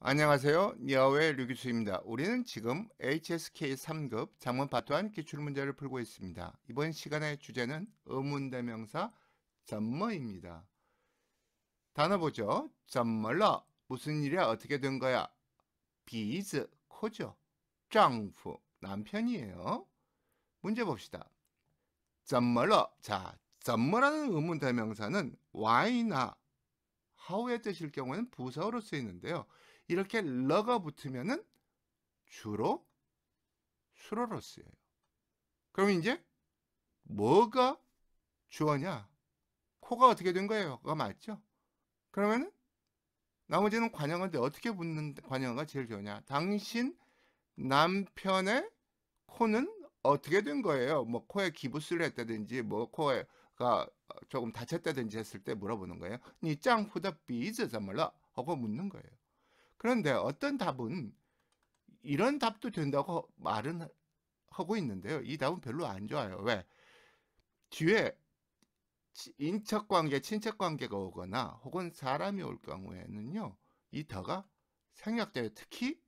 안녕하세요. 여아의 류기수입니다. 우리는 지금 HSK 3급 장문 파토한 기출문제를 풀고 있습니다. 이번 시간의 주제는 의문대명사 점머입니다 단어 보죠. 점멀러 무슨 일이야 어떻게 된 거야? 비즈 코죠. 장프 남편이에요. 문제 봅시다. 점멀러자점머라는 의문대명사는 why나 how의 뜻일 경우에는 부사어로 쓰이는데요. 이렇게 러가 붙으면은 주로 수로로 쓰예요 그럼 이제 뭐가 주어냐? 코가 어떻게 된 거예요?가 맞죠? 그러면은 나머지는 관형한데 어떻게 붙는 관형어가 제일 좋냐? 당신 남편의 코는 어떻게 된 거예요? 뭐 코에 기부스를 했다든지 뭐 코에가 조금 다쳤다든지 했을 때 물어보는 거예요. 니 짱후다 비즈 잠말라 하고 묻는 거예요. 그런데 어떤 답은 이런 답도 된다고 말은 하고 있는데요. 이 답은 별로 안 좋아요. 왜? 뒤에 인척관계, 친척관계가 오거나 혹은 사람이 올 경우에는요. 이 더가 생략돼요. 특히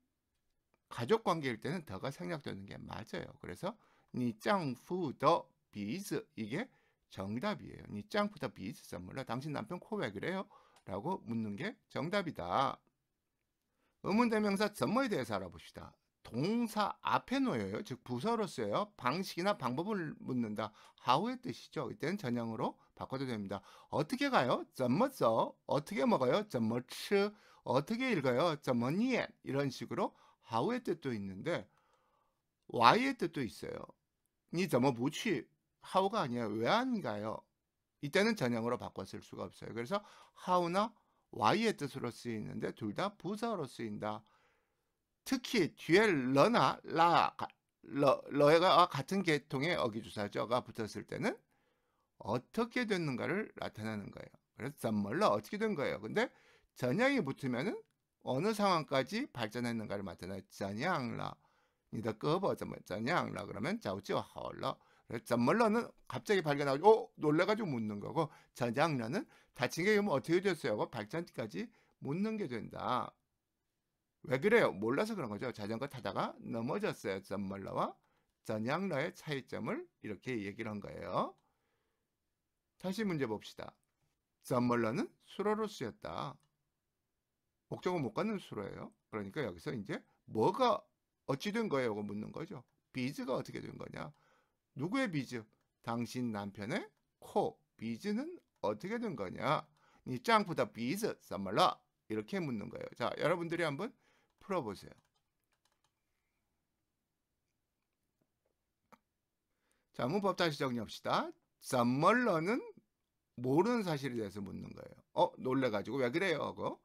가족관계일 때는 더가 생략되는 게 맞아요. 그래서 니짱푸더 비즈 이게 정답이에요. 니짱푸더 비즈 선물로 당신 남편 코왜 그래요? 라고 묻는 게 정답이다. 의문대명사 점모에 대해서 알아봅시다. 동사 앞에 놓여요. 즉 부서로 써요. 방식이나 방법을 묻는다. h o 의 뜻이죠. 이때는 전형으로 바꿔도 됩니다. 어떻게 가요? 점머 써. 어떻게 먹어요? 점머 츠. 어떻게 읽어요? 점머 니엔. 이런 식으로 h o 의 뜻도 있는데 w h 의 뜻도 있어요. 니 점머 무치. h o 가 아니라 왜안 가요? 이때는 전형으로 바꿔 쓸 수가 없어요. 그래서 h o 나 y의 뜻으로 쓰이는데 둘 다 부사로 쓰인다. 특히 뒤에 러나 라 러, 러와 같은 계통의 어기주사죠가 붙었을 때는 어떻게 됐는가를 나타내는 거예요. 그래서 썸멀러 어떻게 된 거예요. 근데 전향이 붙으면은 어느 상황까지 발전했는가를 나타내요. 전향라, 니더 끄버 뭐 전향라 그러면 자우지와 헐러 썸멀러는 갑자기 발견하고 어 놀래가지고 묻는 거고 저장러는 다친 게 되면 어떻게 됐어요? 하고 그 발전기까지 묻는 게 된다. 왜 그래요? 몰라서 그런 거죠. 자전거 타다가 넘어졌어요. 썸멀러와 전향러의 차이점을 이렇게 얘기를 한 거예요. 다시 문제 봅시다. 썸멀러는 수로로 쓰였다. 목적을못갖는 수로예요. 그러니까 여기서 이제 뭐가 어찌 된 거예요? 고 묻는 거죠. 비즈가 어떻게 된 거냐? 누구의 비즈? 당신 남편의 코 비즈는 어떻게 된 거냐? 니짱보다 비즈 썸말라 이렇게 묻는 거예요. 자, 여러분들이 한번 풀어보세요. 자, 문법 다시 정리합시다. 썸멀러는 모르는 사실에 대해서 묻는 거예요. 어, 놀래가지고 왜 그래요? 하고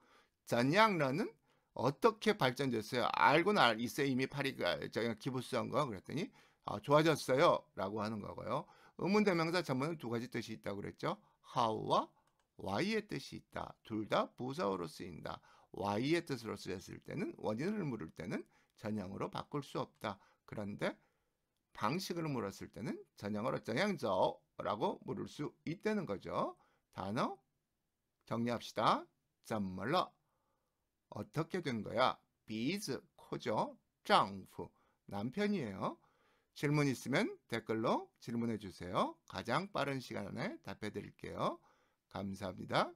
잔양러는 어떻게 발전됐어요? 알고는 있어요. 이미 파리가 그, 기부스한 거. 그랬더니 아, 좋아졌어요. 라고 하는 거고요. 의문대명사 전문은 두 가지 뜻이 있다고 그랬죠. how와 y의 뜻이 있다. 둘 다 부사어로 쓰인다. y의 뜻으로 쓰였을 때는 원인을 물을 때는 전형으로 바꿀 수 없다. 그런데 방식을 물었을 때는 전형으로 전형저라고 물을 수 있다는 거죠. 단어 정리합시다. 짠멀러 어떻게 된 거야? 비즈 코죠. 짱프 남편이에요. 질문 있으면 댓글로 질문해 주세요. 가장 빠른 시간 안에 답해 드릴게요. 감사합니다.